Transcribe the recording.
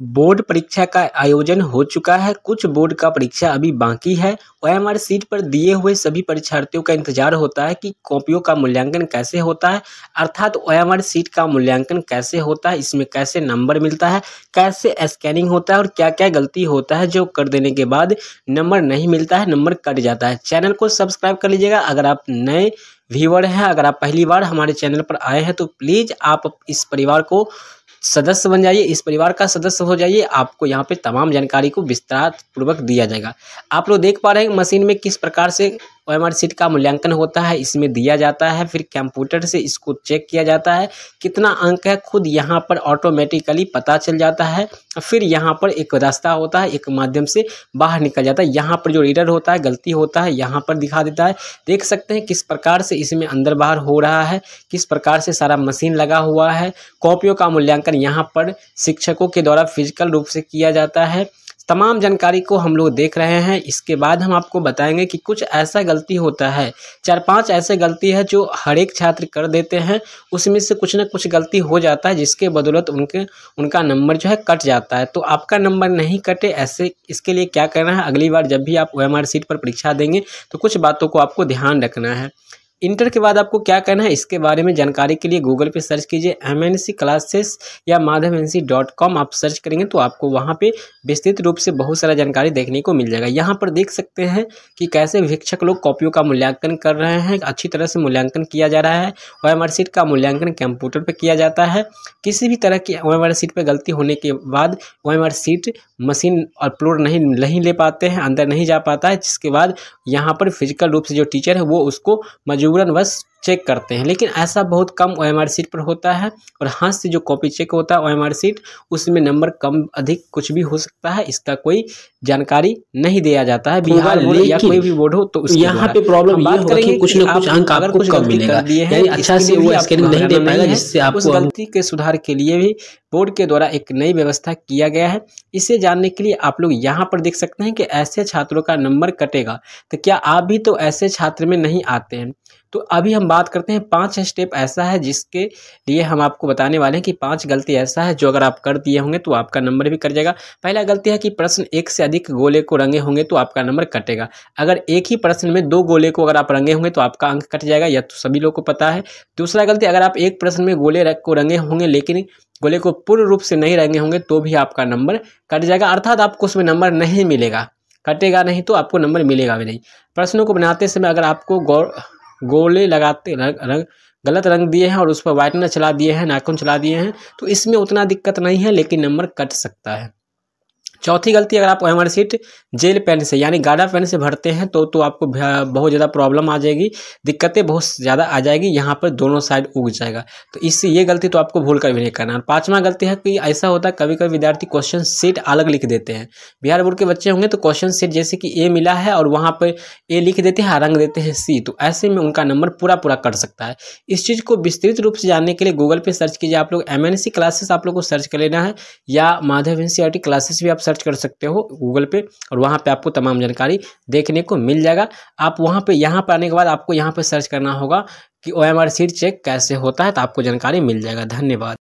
board परीक्षा का आयोजन हो चुका है कुछ बोर्ड का परीक्षा अभी बाकी है ओ सीट पर दिए हुए सभी परीक्षार्थियों का इंतजार होता है कि कॉपियों का मूल्यांकन कैसे होता है अर्थात ओ सीट का मूल्यांकन कैसे होता है इसमें कैसे नंबर मिलता है कैसे स्कैनिंग होता है और क्या क्या गलती होता है जो कर देने के बाद नंबर नहीं मिलता है नंबर कट जाता है चैनल को सब्सक्राइब कर लीजिएगा अगर आप नए व्यूवर हैं अगर आप पहली बार हमारे चैनल पर आए हैं तो प्लीज़ आप इस परिवार को सदस्य बन जाइए इस परिवार का सदस्य हो जाइए आपको यहाँ पे तमाम जानकारी को विस्तार पूर्वक दिया जाएगा आप लोग देख पा रहे हैं मशीन में किस प्रकार से ओ एम सीट का मूल्यांकन होता है इसमें दिया जाता है फिर कंप्यूटर से इसको चेक किया जाता है कितना अंक है खुद यहाँ पर ऑटोमेटिकली पता चल जाता है फिर यहाँ पर एक रास्ता होता है एक माध्यम से बाहर निकल जाता है यहाँ पर जो रीडर होता है गलती होता है यहाँ पर दिखा देता है देख सकते हैं किस प्रकार से इसमें अंदर बाहर हो रहा है किस प्रकार से सारा मशीन लगा हुआ है कॉपियों का मूल्यांकन यहाँ पर शिक्षकों के द्वारा फिजिकल रूप से किया जाता है तमाम जानकारी को हम लोग देख रहे हैं इसके बाद हम आपको बताएंगे कि कुछ ऐसा गलती होता है चार पांच ऐसे गलती है जो हर एक छात्र कर देते हैं उसमें से कुछ ना कुछ गलती हो जाता है जिसके बदौलत उनके उनका नंबर जो है कट जाता है तो आपका नंबर नहीं कटे ऐसे इसके लिए क्या करना है अगली बार जब भी आप ओ सीट पर परीक्षा देंगे तो कुछ बातों को आपको ध्यान रखना है इंटर के बाद आपको क्या करना है इसके बारे में जानकारी के लिए गूगल पे सर्च कीजिए एम एन सी क्लासेस या Madhav N C dot com आप सर्च करेंगे तो आपको वहाँ पे विस्तृत रूप से बहुत सारा जानकारी देखने को मिल जाएगा यहाँ पर देख सकते हैं कि कैसे भिक्षक लोग कॉपियों का मूल्यांकन कर रहे हैं अच्छी तरह से मूल्यांकन किया जा रहा है ओ एम आर सीट का मूल्यांकन कंप्यूटर पर किया जाता है किसी भी तरह की ओ एम आर सीट पर गलती होने के बाद O M R sheet machine upload नहीं नहीं ले पाते हैं अंदर नहीं जा पाता है जिसके बाद यहाँ पर फिजिकल रूप से जो टीचर है वो उसको मजबूत जुबरन बस चेक करते हैं लेकिन ऐसा बहुत कम ओ सीट पर होता है और हाथ से जो कॉपी चेक होता है ओ सीट उसमें नंबर कम अधिक कुछ भी हो सकता है इसका कोई जानकारी नहीं दिया जाता है बिहार बोर्ड या कोई भी बोर्ड हो तो यहाँ पे प्रॉब्लम बात करेंगे कुछ ना कुछ अंक आपको कम मिलेगा यानी अच्छा से वो स्कैनिंग नहीं दे पाएगा जिससे आपको गलती के सुधार के लिए भी बोर्ड के द्वारा एक नई व्यवस्था किया गया है इसे जानने के लिए आप लोग यहाँ पर देख सकते हैं कि ऐसे छात्रों का नंबर कटेगा तो क्या आप भी तो ऐसे छात्र में नहीं आते हैं तो अभी हम बात करते हैं पाँच स्टेप ऐसा है जिसके लिए हम आपको बताने वाले हैं कि पाँच गलती ऐसा है जो अगर आप कर दिए होंगे तो आपका नंबर भी कट जाएगा पहला गलती है कि प्रश्न एक से अधिक गोले को रंगे होंगे तो आपका नंबर कटेगा अगर एक ही प्रश्न में दो गोले को अगर आप रंगे होंगे तो आपका अंक कट जाएगा यह तो सभी लोग को पता है दूसरा गलती अगर आप एक प्रश्न में गोले को रंगे होंगे लेकिन गोले को पूर्ण रूप से नहीं रंगे होंगे तो भी आपका नंबर कट जाएगा अर्थात आपको उसमें नंबर नहीं मिलेगा कटेगा नहीं तो आपको नंबर मिलेगा भी नहीं प्रश्नों को बनाते समय अगर आपको गौर गोले लगाते रंग रंग गलत रंग दिए हैं और उस पर वाइटनर चला दिए हैं नाखून चला दिए हैं तो इसमें उतना दिक्कत नहीं है लेकिन नंबर कट सकता है चौथी गलती अगर आप एम सीट जेल पेन से यानी गाढ़ा पेन से भरते हैं तो तो आपको बहुत ज़्यादा प्रॉब्लम आ जाएगी दिक्कतें बहुत ज़्यादा आ जाएगी यहाँ पर दोनों साइड उग जाएगा तो इससे ये गलती तो आपको भूल कर भी नहीं करना और पाँचवा गलती है कि ऐसा होता है कभी कभी विद्यार्थी क्वेश्चन सीट अलग लिख देते हैं बिहार बोर्ड के बच्चे होंगे तो क्वेश्चन सीट जैसे कि ए मिला है और वहाँ पर ए लिख देते हैं रंग देते हैं सी तो ऐसे में उनका नंबर पूरा पूरा कट सकता है इस चीज़ को विस्तृत रूप से जानने के लिए गूगल पर सर्च कीजिए आप लोग एम क्लासेस आप लोग को सर्च कर लेना है या माधव एन क्लासेस e भी आप सर्च कर सकते हो गूगल पे और वहाँ पे आपको तमाम जानकारी देखने को मिल जाएगा आप वहाँ पे यहाँ पर आने के बाद आपको यहाँ पे सर्च करना होगा कि O M R sheet check कैसे होता है तो आपको जानकारी मिल जाएगा धन्यवाद